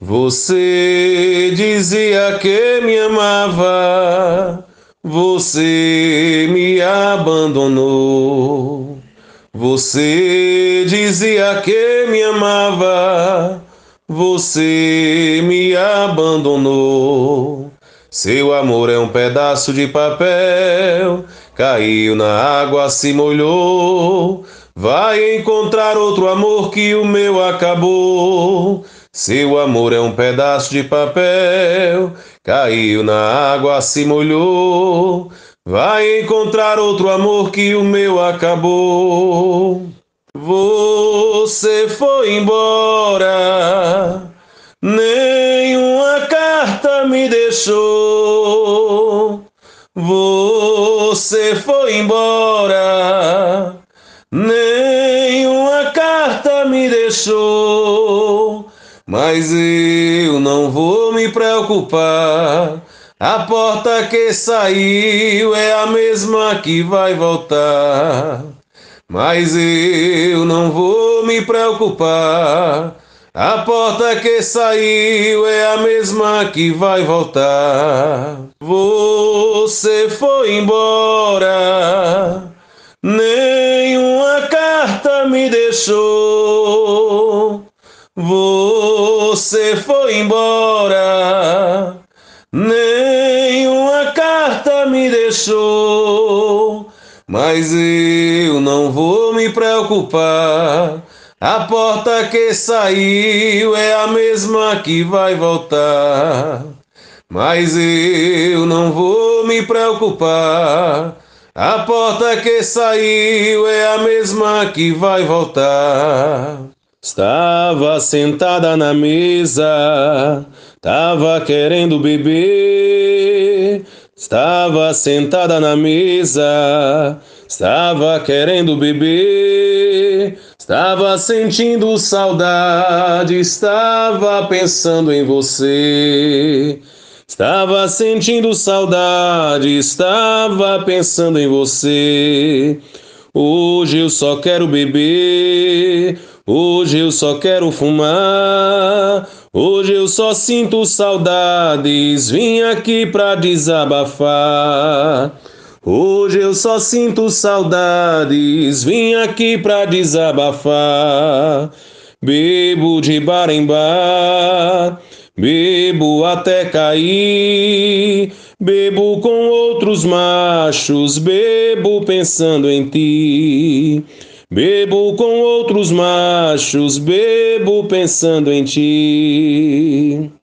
Você dizia que me amava, você me abandonou. Você dizia que me amava, você me abandonou. Seu amor é um pedaço de papel, caiu na água, se molhou. Vai encontrar outro amor que o meu acabou. Seu amor é um pedaço de papel, caiu na água, se molhou. Vai encontrar outro amor que o meu acabou. Você foi embora, nenhuma carta me deixou. Você foi embora, nenhuma carta me deixou. Mas eu não vou me preocupar. A porta que saiu é a mesma que vai voltar. Mas eu não vou me preocupar. A porta que saiu é a mesma que vai voltar. Você foi embora, nenhuma carta me deixou. Vou você foi embora, nenhuma carta me deixou. Mas eu não vou me preocupar. A porta que saiu é a mesma que vai voltar. Mas eu não vou me preocupar. A porta que saiu é a mesma que vai voltar. Estava sentada na mesa, estava querendo beber. Estava sentada na mesa, estava querendo beber. Estava sentindo saudade, estava pensando em você. Estava sentindo saudade, estava pensando em você. Hoje eu só quero beber, hoje eu só quero fumar, hoje eu só sinto saudades, vim aqui pra desabafar. Hoje eu só sinto saudades, vim aqui pra desabafar. Bebo de bar em bar, bebo bebo até cair, bebo com outros machos, bebo pensando em ti. Bebo com outros machos, bebo pensando em ti.